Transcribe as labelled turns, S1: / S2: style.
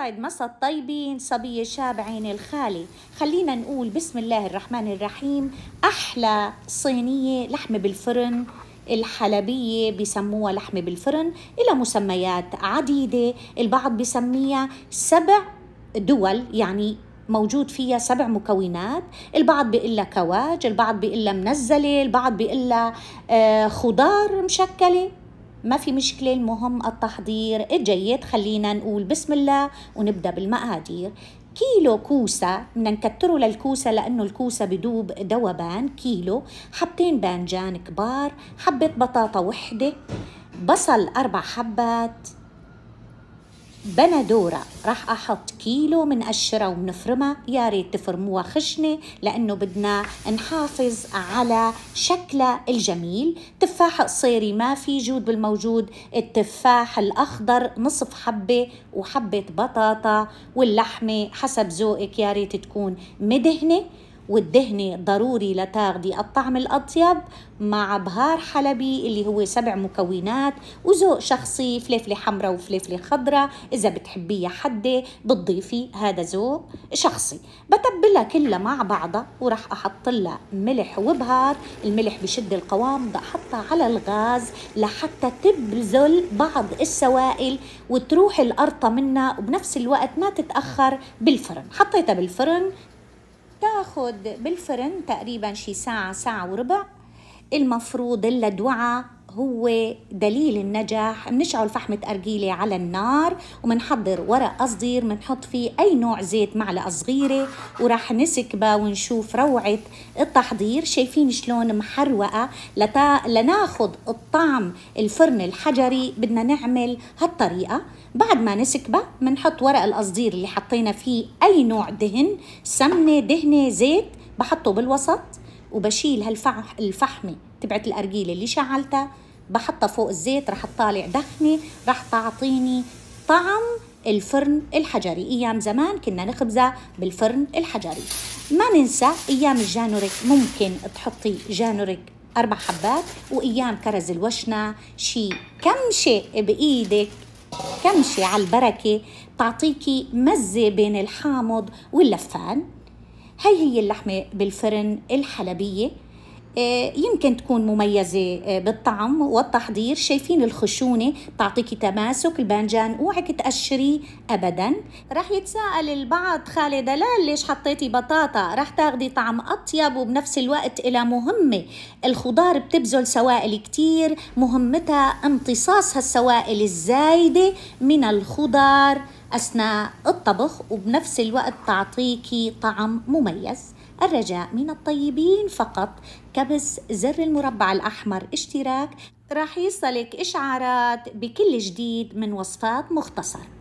S1: يسعد مسا الطيبين صبية شاب عيني الخالي خلينا نقول بسم الله الرحمن الرحيم أحلى صينية لحمة بالفرن الحلبية بسموها لحمة بالفرن إلى مسميات عديدة البعض بسميها سبع دول يعني موجود فيها سبع مكونات البعض بيقول لها كواج البعض بيقول لها منزلة البعض بيقول لها آه، خضار مشكلة ما في مشكلة المهم التحضير الجيد خلينا نقول بسم الله ونبدأ بالمقادير كيلو كوسة بدنا نكتره للكوسة لأنه الكوسة بدوب دوبان كيلو حبتين بانجان كبار حبة بطاطا وحدة بصل أربع حبات بندورة راح أحط كيلو من قشرة وبنفرمها يا ريت تفرموها خشنة لأنه بدنا نحافظ على شكلها الجميل تفاح قصيري ما في جود بالموجود التفاح الأخضر نصف حبة وحبة بطاطا واللحمة حسب ذوقك يا ريت تكون مدهنة والدهنة ضروري لتاخدي الطعم الأطيب مع بهار حلبي اللي هو سبع مكونات وذوق شخصي فليفلة حمراء وفليفلة خضراء إذا بتحبيها حدة بتضيفي هذا ذوق شخصي بتبلها كلها مع بعضها وراح أحط لها ملح وبهار الملح بشد القوام بحطها على الغاز لحتى تبذل بعض السوائل وتروح القرطة منها وبنفس الوقت ما تتأخر بالفرن حطيتها بالفرن بتاخد بالفرن تقريبا شي ساعة ساعة وربع المفروض الدعاء هو دليل النجاح بنشعل فحمة أرجيلة على النار وبنحضر ورق قصدير بنحط فيه أي نوع زيت معلقة صغيرة وراح نسكبه ونشوف روعة التحضير شايفين شلون محروقة لتا... لناخد الطعم الفرن الحجري بدنا نعمل هالطريقة بعد ما نسكبه بنحط ورق القصدير اللي حطينا فيه أي نوع دهن سمنة دهنة زيت بحطه بالوسط وبشيل هالفحمة تبعت الأرجيلة اللي شعلتها بحطها فوق الزيت رح تطالع دخنة رح تعطيني طعم الفرن الحجري ايام زمان كنا نخبزها بالفرن الحجري ما ننسى ايام الجانوريك ممكن تحطي جانوريك اربع حبات وايام كرز الوشنه شي كمشه بايدك كمشي على البركة تعطيكي مزة بين الحامض واللفان هي هي اللحمة بالفرن الحلبية آه، يمكن تكون مميزة آه، بالطعم والتحضير شايفين الخشونة بتعطيكي تماسك البانجان اوعك تقشريه أبدا رح يتساءل البعض خالي دلال ليش حطيتي بطاطا رح تاخدي طعم أطيب وبنفس الوقت إلى مهمة الخضار بتبذل سوائل كتير مهمتها امتصاص هالسوائل الزايدة من الخضار أثناء الطبخ وبنفس الوقت تعطيكي طعم مميز الرجاء من الطيبين فقط كبس زر المربع الأحمر اشتراك راح يصلك إشعارات بكل جديد من وصفات مختصر